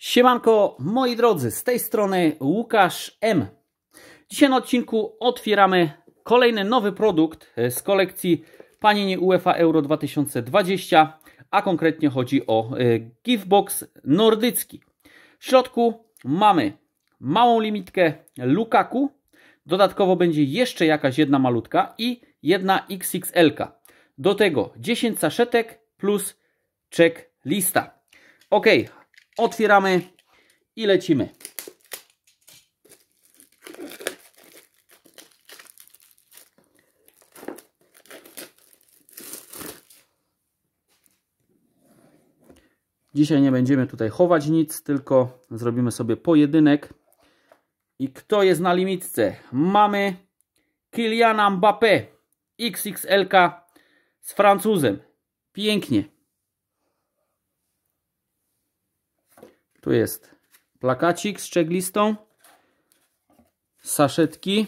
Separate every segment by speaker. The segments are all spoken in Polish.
Speaker 1: Siemanko, moi drodzy, z tej strony Łukasz M. Dzisiaj na odcinku otwieramy kolejny nowy produkt e, z kolekcji Panini UEFA Euro 2020, a konkretnie chodzi o e, giftbox nordycki. W środku mamy małą limitkę Lukaku, dodatkowo będzie jeszcze jakaś jedna malutka i jedna XXL. -ka. Do tego 10 saszetek plus czek lista. Ok, Otwieramy i lecimy. Dzisiaj nie będziemy tutaj chować nic, tylko zrobimy sobie pojedynek. I kto jest na limitce? Mamy Kylian Mbappé XXLK z Francuzem. Pięknie. Tu jest plakacik z czeglistą, saszetki,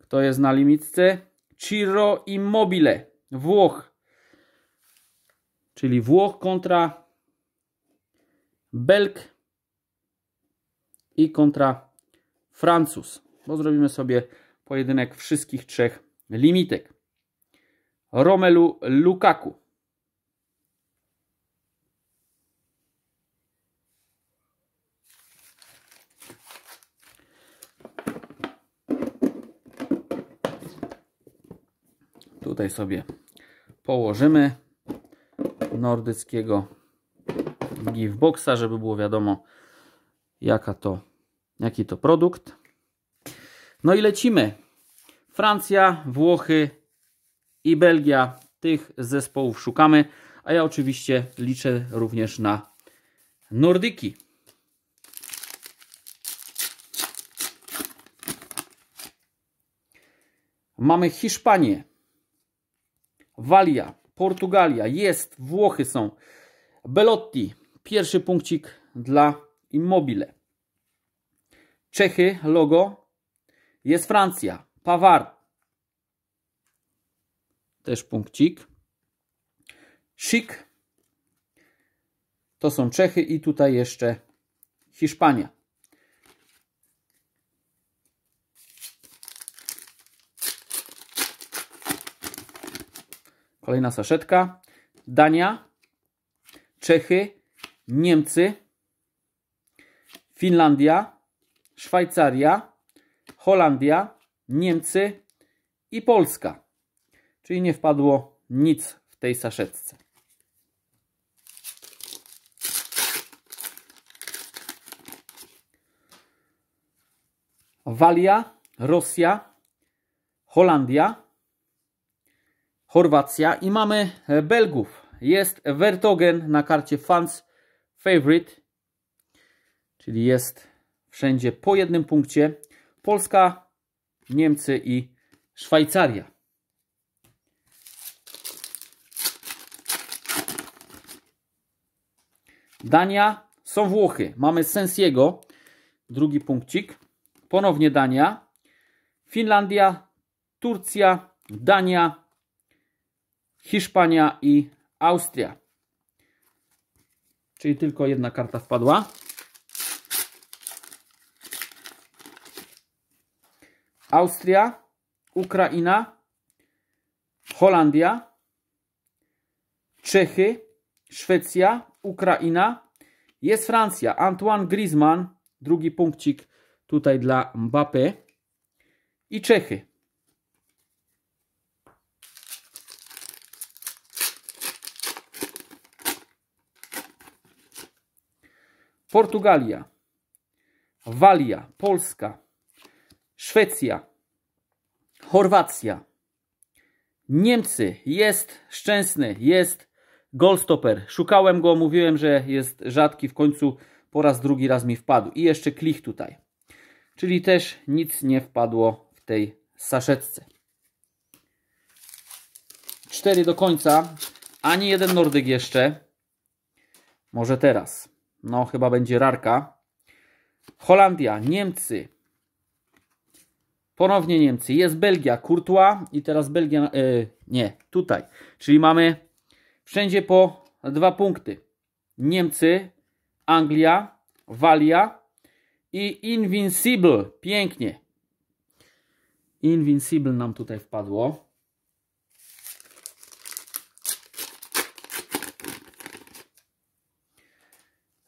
Speaker 1: kto jest na limitce? Ciro Immobile, Włoch, czyli Włoch kontra Belg i kontra Francuz, bo zrobimy sobie pojedynek wszystkich trzech limitek. Romelu Lukaku. Tutaj sobie położymy nordyckiego Giveboxa, żeby było wiadomo jaka to, jaki to produkt. No i lecimy. Francja, Włochy, i Belgia. Tych zespołów szukamy, a ja oczywiście liczę również na Nordyki. Mamy Hiszpanię, Walia, Portugalia, jest, Włochy są, Belotti, pierwszy punkcik dla Immobile. Czechy, logo, jest Francja, Paward, też punkcik. Szik to są Czechy i tutaj jeszcze Hiszpania. Kolejna saszetka. Dania, Czechy, Niemcy, Finlandia, Szwajcaria, Holandia, Niemcy i Polska czyli nie wpadło nic w tej saszetce. Walia, Rosja, Holandia, Chorwacja i mamy Belgów. Jest Vertogen na karcie Fans Favorite, czyli jest wszędzie po jednym punkcie. Polska, Niemcy i Szwajcaria. Dania, są Włochy. Mamy Sensiego, drugi punkcik. Ponownie Dania, Finlandia, Turcja, Dania, Hiszpania i Austria. Czyli tylko jedna karta wpadła. Austria, Ukraina, Holandia, Czechy, Szwecja, Ukraina. Jest Francja. Antoine Griezmann. Drugi punkcik tutaj dla Mbappé. I Czechy. Portugalia, Walia, Polska, Szwecja, Chorwacja, Niemcy, jest szczęsny, jest Goldstopper Szukałem go, mówiłem, że jest rzadki. W końcu po raz drugi raz mi wpadł. I jeszcze klich tutaj. Czyli też nic nie wpadło w tej saszetce. Cztery do końca. Ani jeden nordyk jeszcze. Może teraz. No, chyba będzie rarka. Holandia, Niemcy. Ponownie Niemcy. Jest Belgia, Kurtła i teraz Belgia... Yy, nie, tutaj. Czyli mamy Wszędzie po dwa punkty. Niemcy, Anglia, Walia i Invincible. Pięknie. Invincible nam tutaj wpadło.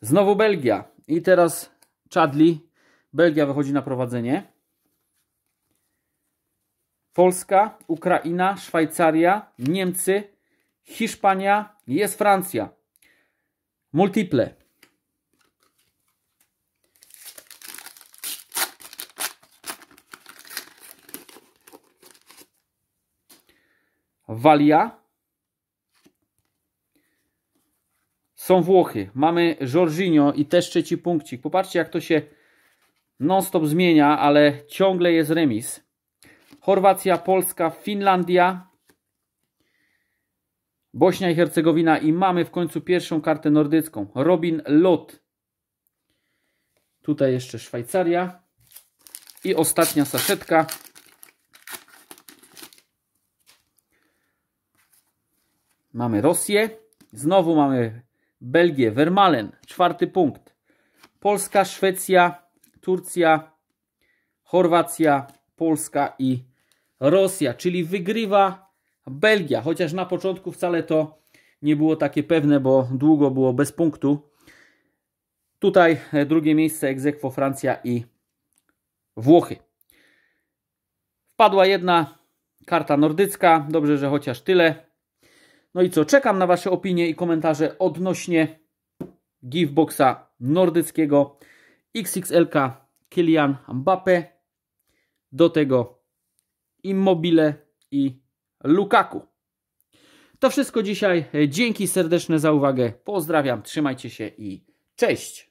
Speaker 1: Znowu Belgia. I teraz Chadli. Belgia wychodzi na prowadzenie. Polska, Ukraina, Szwajcaria, Niemcy, Hiszpania, jest Francja. Multiple. Walia. Są Włochy. Mamy Jorginho i też trzeci punkcik. Popatrzcie, jak to się non-stop zmienia, ale ciągle jest remis. Chorwacja, Polska, Finlandia, Bośnia i Hercegowina i mamy w końcu pierwszą kartę nordycką. Robin Lot. Tutaj jeszcze Szwajcaria. I ostatnia saszetka. Mamy Rosję. Znowu mamy Belgię, Vermalen. czwarty punkt. Polska, Szwecja, Turcja, Chorwacja, Polska i Rosja, czyli wygrywa Belgia, chociaż na początku wcale to nie było takie pewne, bo długo było bez punktu. Tutaj e, drugie miejsce egzekwo Francja i Włochy. Wpadła jedna karta nordycka, dobrze, że chociaż tyle. No i co, czekam na Wasze opinie i komentarze odnośnie giveboxa nordyckiego XXLK Kylian Mbappe, do tego Immobile i Lukaku. To wszystko dzisiaj. Dzięki serdeczne za uwagę. Pozdrawiam, trzymajcie się i cześć!